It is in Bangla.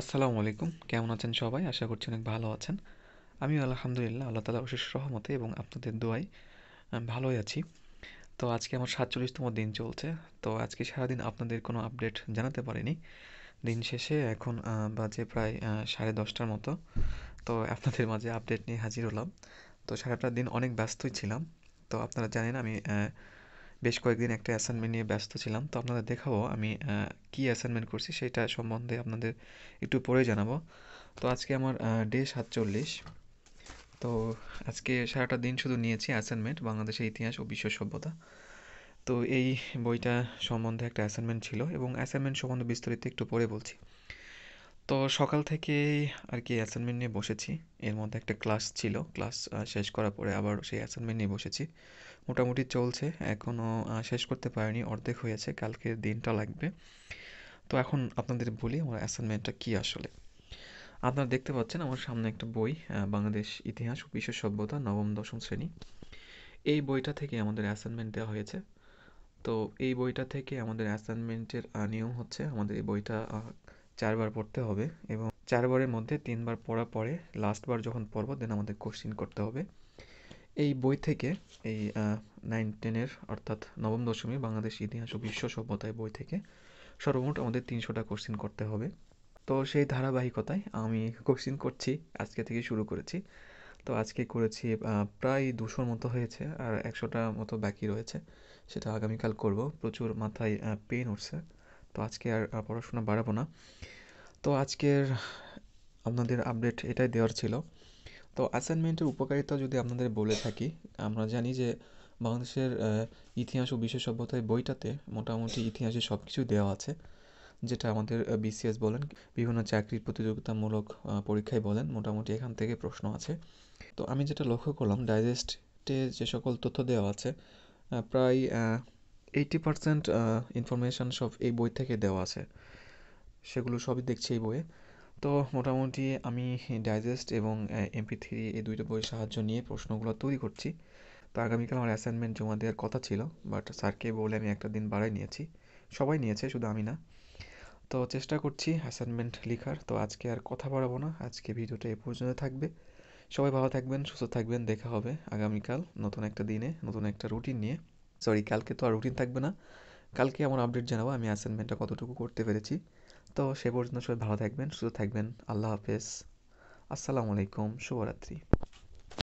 আসসালামু আলাইকুম কেমন আছেন সবাই আশা করছি অনেক ভালো আছেন আমি আলহামদুলিল্লাহ আল্লাহ তালা অশেষ সহমতে এবং আপনাদের দোয়াই ভালোই আছি তো আজকে আমার সাতচল্লিশতম দিন চলছে তো আজকে সারাদিন আপনাদের কোনো আপডেট জানাতে পারিনি দিন শেষে এখন বাজে প্রায় সাড়ে দশটার মতো তো আপনাদের মাঝে আপডেট নিয়ে হাজির হলাম তো সারাটা দিন অনেক ব্যস্তই ছিলাম তো আপনারা জানেন আমি বেশ কয়েকদিন একটা অ্যাসাইনমেন্ট নিয়ে ব্যস্ত ছিলাম তো আপনাদের দেখাবো আমি কি অ্যাসাইনমেন্ট করছি সেটা সম্বন্ধে আপনাদের একটু পরে জানাবো তো আজকে আমার ডে সাতচল্লিশ তো আজকে সারাটা দিন শুধু নিয়েছি অ্যাসাইনমেন্ট বাংলাদেশের ইতিহাস ও বিশ্ব সভ্যতা তো এই বইটা সম্বন্ধে একটা অ্যাসাইনমেন্ট ছিল এবং অ্যাসাইনমেন্ট সম্বন্ধে বিস্তারিত একটু পরে বলছি তো সকাল থেকে আর কি অ্যাসাইনমেন্ট নিয়ে বসেছি এর মধ্যে একটা ক্লাস ছিল ক্লাস শেষ করার পরে আবার সেই অ্যাসাইনমেন্ট নিয়ে বসেছি মোটামুটি চলছে এখনও শেষ করতে পারিনি অর্ধেক হয়েছে কালকে দিনটা লাগবে তো এখন আপনাদের বলি আমার অ্যাসাইনমেন্টটা কী আসলে আপনারা দেখতে পাচ্ছেন আমার সামনে একটা বই বাংলাদেশ ইতিহাস ও বিশ্ব সভ্যতা নবম দশম শ্রেণী এই বইটা থেকে আমাদের অ্যাসাইনমেন্ট দেওয়া হয়েছে তো এই বইটা থেকে আমাদের অ্যাসাইনমেন্টের নিয়ম হচ্ছে আমাদের এই বইটা চারবার পড়তে হবে এবং চারবারের মধ্যে তিনবার পড়ার পরে লাস্টবার যখন পড়ব দেন আমাদের কোশ্চিন করতে হবে এই বই থেকে এই নাইন টেনের অর্থাৎ নবম দশমী বাংলাদেশ ইতিহাস ও বিশ্ব সভ্যতায় বই থেকে সর্বমোট আমাদের তিনশোটা কোশ্চিন করতে হবে তো সেই ধারাবাহিকতায় আমি কোশ্চিন করছি আজকে থেকে শুরু করেছি তো আজকে করেছি প্রায় দুশোর মতো হয়েছে আর একশোটা মতো বাকি রয়েছে সেটা আগামীকাল করব প্রচুর মাথায় পেন উঠছে তো আজকে আর পড়াশোনা বাড়াবো না তো আজকের আপনাদের আপডেট এটাই দেওয়ার ছিল তো অ্যাসাইনমেন্টের উপকারিতা যদি আপনাদের বলে থাকি আমরা জানি যে বাংলাদেশের ইতিহাস ও বিশেষ সভ্যতায় বইটাতে মোটামুটি ইতিহাসে সব কিছু দেওয়া আছে যেটা আমাদের বিসিএস বলেন বিভিন্ন চাকরির প্রতিযোগিতামূলক পরীক্ষায় বলেন মোটামুটি এখান থেকে প্রশ্ন আছে তো আমি যেটা লক্ষ্য করলাম ডাইজেস্টে যে সকল তথ্য দেওয়া আছে প্রায় এইটি পারসেন্ট ইনফরমেশান সব এই বই থেকে দেওয়া আছে সেগুলো সবই দেখছি এই বইয়ে তো মোটামুটি আমি ডাইজেস্ট এবং এমপি থ্রি এই দুইটা বইয়ের সাহায্য নিয়ে প্রশ্নগুলো তৈরি করছি তো আগামীকাল আমার অ্যাসাইনমেন্ট জমা দেওয়ার কথা ছিল বাট স্যারকে বলে আমি একটা দিন বাড়াই নিয়েছি সবাই নিয়েছে শুধু আমি না তো চেষ্টা করছি অ্যাসাইনমেন্ট লেখার তো আজকে আর কথা বাড়াবো না আজকে ভিডিওটা এ পর্যন্ত থাকবে সবাই ভালো থাকবেন সুস্থ থাকবেন দেখা হবে আগামীকাল নতুন একটা দিনে নতুন একটা রুটিন নিয়ে সরি কালকে তো আর রুটিন থাকবে না কালকে আমার আপডেট জানাবো আমি অ্যাসাইনমেন্টটা কতটুকু করতে পেরেছি তো সে পর্যন্ত সবাই ভালো থাকবেন সুস্থ থাকবেন আল্লাহ হাফেজ আসসালামু আলাইকুম শুভরাত্রি